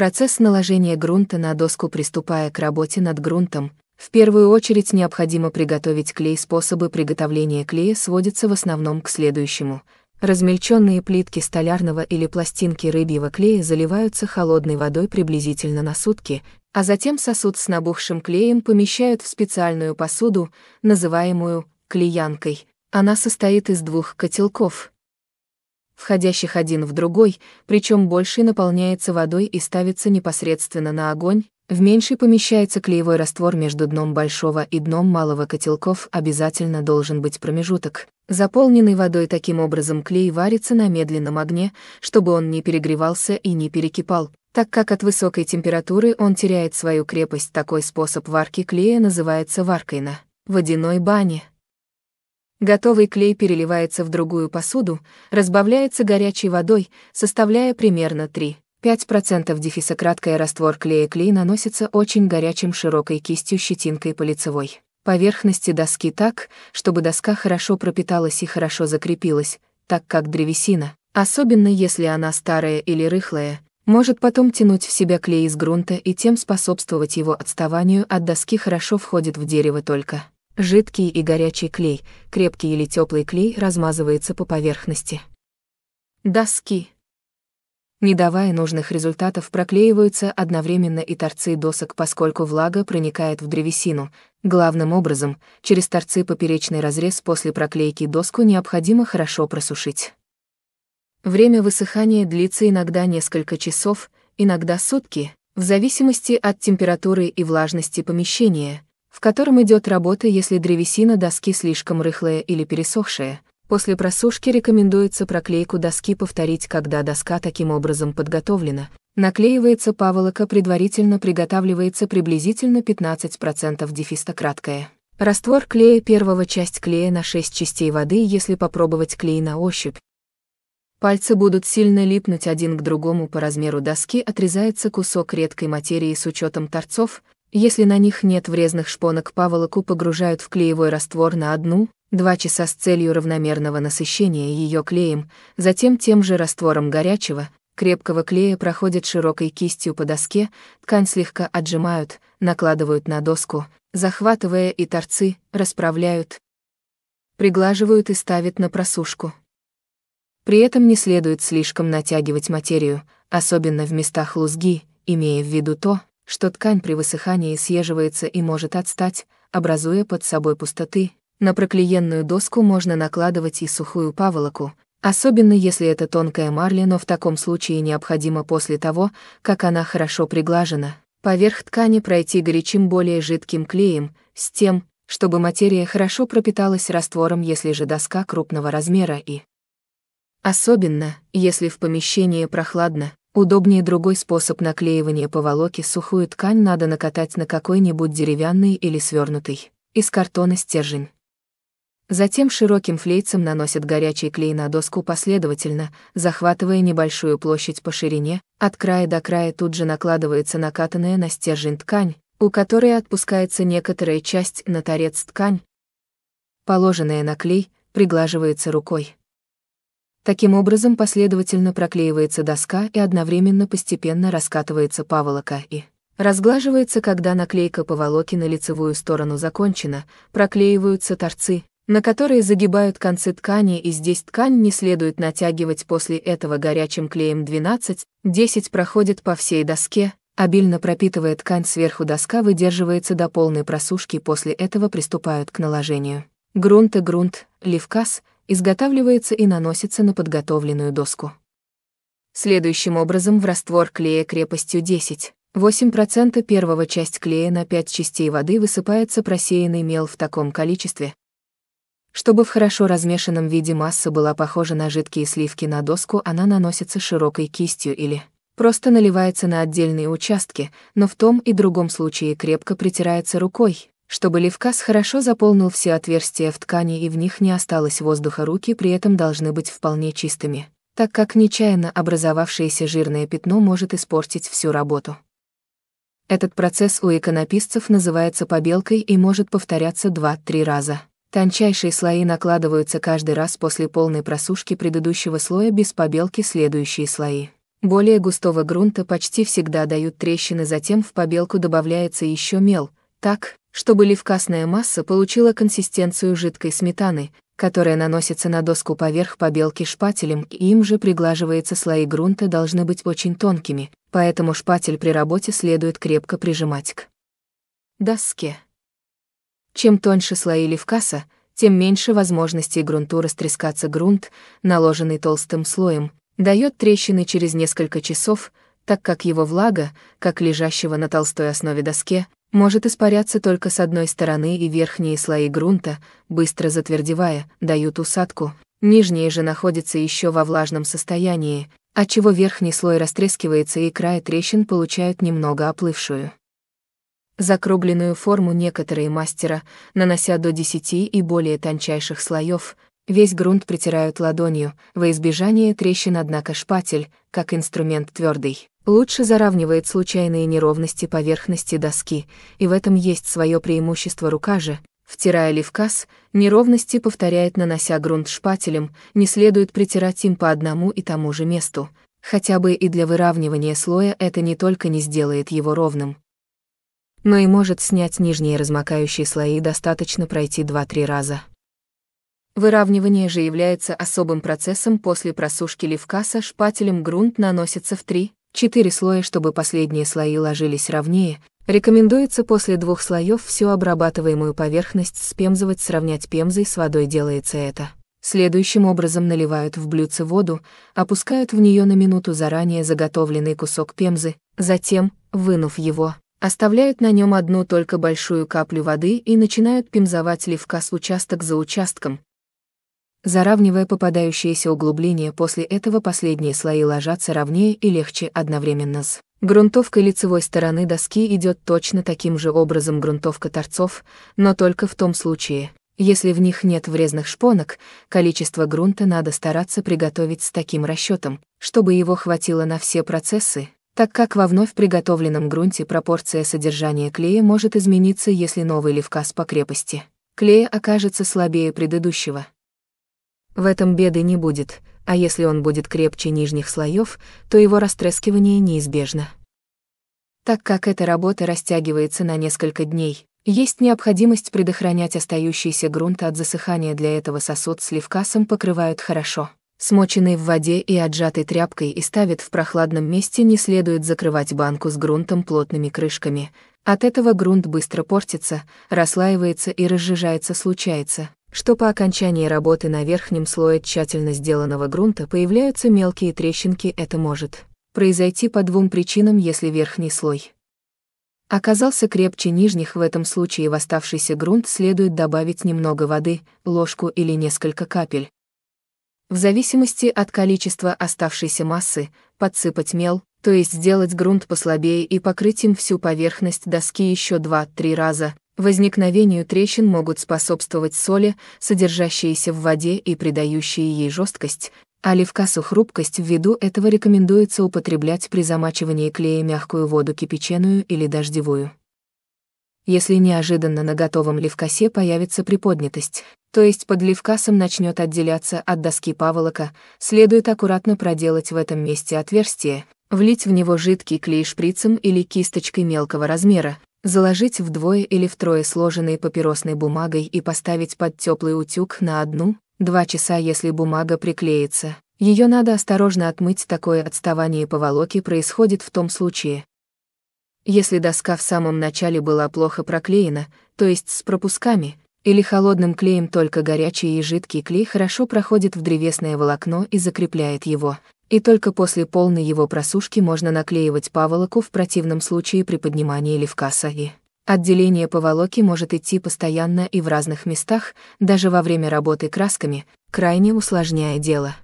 Процесс наложения грунта на доску приступая к работе над грунтом, в первую очередь необходимо приготовить клей. Способы приготовления клея сводятся в основном к следующему. Размельченные плитки столярного или пластинки рыбьего клея заливаются холодной водой приблизительно на сутки, а затем сосуд с набухшим клеем помещают в специальную посуду, называемую клеянкой. Она состоит из двух котелков, входящих один в другой, причем больший наполняется водой и ставится непосредственно на огонь, в меньший помещается клеевой раствор между дном большого и дном малого котелков, обязательно должен быть промежуток. Заполненный водой таким образом клей варится на медленном огне, чтобы он не перегревался и не перекипал, так как от высокой температуры он теряет свою крепость. Такой способ варки клея называется варкой на водяной бане. Готовый клей переливается в другую посуду, разбавляется горячей водой, составляя примерно 3-5% дефиса. Краткая раствор клея клей наносится очень горячим широкой кистью щетинкой по лицевой поверхности доски так, чтобы доска хорошо пропиталась и хорошо закрепилась, так как древесина, особенно если она старая или рыхлая, может потом тянуть в себя клей из грунта и тем способствовать его отставанию от доски хорошо входит в дерево только Жидкий и горячий клей, крепкий или теплый клей размазывается по поверхности. Доски. Не давая нужных результатов, проклеиваются одновременно и торцы досок, поскольку влага проникает в древесину. Главным образом, через торцы поперечный разрез после проклейки доску необходимо хорошо просушить. Время высыхания длится иногда несколько часов, иногда сутки, в зависимости от температуры и влажности помещения — в котором идет работа, если древесина доски слишком рыхлая или пересохшая. После просушки рекомендуется проклейку доски повторить, когда доска таким образом подготовлена. Наклеивается паволока, предварительно приготавливается приблизительно 15% дефиста краткое. Раствор клея первого часть клея на 6 частей воды, если попробовать клей на ощупь. Пальцы будут сильно липнуть один к другому по размеру доски, отрезается кусок редкой материи с учетом торцов, если на них нет врезных шпонок, паволоку погружают в клеевой раствор на одну, два часа с целью равномерного насыщения ее клеем, затем тем же раствором горячего, крепкого клея проходят широкой кистью по доске, ткань слегка отжимают, накладывают на доску, захватывая и торцы, расправляют, приглаживают и ставят на просушку. При этом не следует слишком натягивать материю, особенно в местах лузги, имея в виду то, что ткань при высыхании съеживается и может отстать, образуя под собой пустоты. На проклеенную доску можно накладывать и сухую паволоку, особенно если это тонкая марля, но в таком случае необходимо после того, как она хорошо приглажена, поверх ткани пройти горячим более жидким клеем, с тем, чтобы материя хорошо пропиталась раствором, если же доска крупного размера и... Особенно, если в помещении прохладно, Удобнее другой способ наклеивания поволоки сухую ткань надо накатать на какой-нибудь деревянный или свернутый, из картона стержень. Затем широким флейцем наносят горячий клей на доску последовательно, захватывая небольшую площадь по ширине, от края до края тут же накладывается накатанная на стержень ткань, у которой отпускается некоторая часть на торец ткань, положенная на клей, приглаживается рукой. Таким образом последовательно проклеивается доска и одновременно постепенно раскатывается паволока и разглаживается, когда наклейка поволоки на лицевую сторону закончена, проклеиваются торцы, на которые загибают концы ткани и здесь ткань не следует натягивать после этого горячим клеем 12-10 проходит по всей доске, обильно пропитывая ткань сверху доска выдерживается до полной просушки после этого приступают к наложению. Грунт и грунт, левкас изготавливается и наносится на подготовленную доску. Следующим образом в раствор клея крепостью 10, 8% первого часть клея на 5 частей воды высыпается просеянный мел в таком количестве, чтобы в хорошо размешанном виде масса была похожа на жидкие сливки на доску, она наносится широкой кистью или просто наливается на отдельные участки, но в том и другом случае крепко притирается рукой, чтобы левкас хорошо заполнил все отверстия в ткани и в них не осталось воздуха, руки при этом должны быть вполне чистыми, так как нечаянно образовавшееся жирное пятно может испортить всю работу. Этот процесс у иконописцев называется побелкой и может повторяться 2-3 раза. Тончайшие слои накладываются каждый раз после полной просушки предыдущего слоя без побелки следующие слои. Более густого грунта почти всегда дают трещины, затем в побелку добавляется еще мел, так, чтобы левкасная масса получила консистенцию жидкой сметаны, которая наносится на доску поверх побелки шпателем и им же приглаживается слои грунта должны быть очень тонкими, поэтому шпатель при работе следует крепко прижимать к доске. Чем тоньше слои ливкаса, тем меньше возможностей грунту растрескаться грунт, наложенный толстым слоем, дает трещины через несколько часов, так как его влага, как лежащего на толстой основе доске, может испаряться только с одной стороны и верхние слои грунта, быстро затвердевая, дают усадку. Нижние же находятся еще во влажном состоянии, отчего верхний слой растрескивается и края трещин получают немного оплывшую. Закругленную форму некоторые мастера, нанося до 10 и более тончайших слоев, весь грунт притирают ладонью, во избежание трещин однако шпатель, как инструмент твердый. Лучше заравнивает случайные неровности поверхности доски, и в этом есть свое преимущество рука же, втирая левкас, неровности повторяет, нанося грунт шпателем, не следует притирать им по одному и тому же месту, хотя бы и для выравнивания слоя это не только не сделает его ровным, но и может снять нижние размокающие слои достаточно пройти 2-3 раза. Выравнивание же является особым процессом после просушки левкаса шпателем грунт наносится в 3, Четыре слоя, чтобы последние слои ложились ровнее, рекомендуется после двух слоев всю обрабатываемую поверхность спемзовать, сравнять пемзой с водой делается это. Следующим образом наливают в блюдце воду, опускают в нее на минуту заранее заготовленный кусок пемзы, затем, вынув его, оставляют на нем одну только большую каплю воды и начинают пемзовать с участок за участком, заравнивая попадающиеся углубления, после этого последние слои ложатся ровнее и легче одновременно с грунтовкой лицевой стороны доски идет точно таким же образом грунтовка торцов, но только в том случае, если в них нет врезных шпонок, количество грунта надо стараться приготовить с таким расчетом, чтобы его хватило на все процессы, так как во вновь приготовленном грунте пропорция содержания клея может измениться, если новый левкас по крепости клея окажется слабее предыдущего. В этом беды не будет, а если он будет крепче нижних слоев, то его растрескивание неизбежно. Так как эта работа растягивается на несколько дней, есть необходимость предохранять остающийся грунт от засыхания для этого сосуд с левкасом покрывают хорошо. Смоченный в воде и отжатой тряпкой и ставят в прохладном месте не следует закрывать банку с грунтом плотными крышками. От этого грунт быстро портится, расслаивается и разжижается случается, что по окончании работы на верхнем слое тщательно сделанного грунта появляются мелкие трещинки, это может произойти по двум причинам, если верхний слой оказался крепче нижних, в этом случае в оставшийся грунт следует добавить немного воды, ложку или несколько капель. В зависимости от количества оставшейся массы, подсыпать мел, то есть сделать грунт послабее и покрыть им всю поверхность доски еще 2-3 раза, Возникновению трещин могут способствовать соли, содержащиеся в воде и придающие ей жесткость, а левкасу хрупкость ввиду этого рекомендуется употреблять при замачивании клея мягкую воду кипяченую или дождевую. Если неожиданно на готовом левкасе появится приподнятость, то есть под левкасом начнет отделяться от доски паволока, следует аккуратно проделать в этом месте отверстие, влить в него жидкий клей шприцем или кисточкой мелкого размера, заложить вдвое или втрое сложенные папиросной бумагой и поставить под теплый утюг на одну, два часа, если бумага приклеится. Ее надо осторожно отмыть, такое отставание поволоки происходит в том случае. Если доска в самом начале была плохо проклеена, то есть с пропусками, или холодным клеем только горячий и жидкий клей хорошо проходит в древесное волокно и закрепляет его, и только после полной его просушки можно наклеивать паволоку, в противном случае при поднимании левкаса и... Отделение поволоки может идти постоянно и в разных местах, даже во время работы красками, крайне усложняя дело.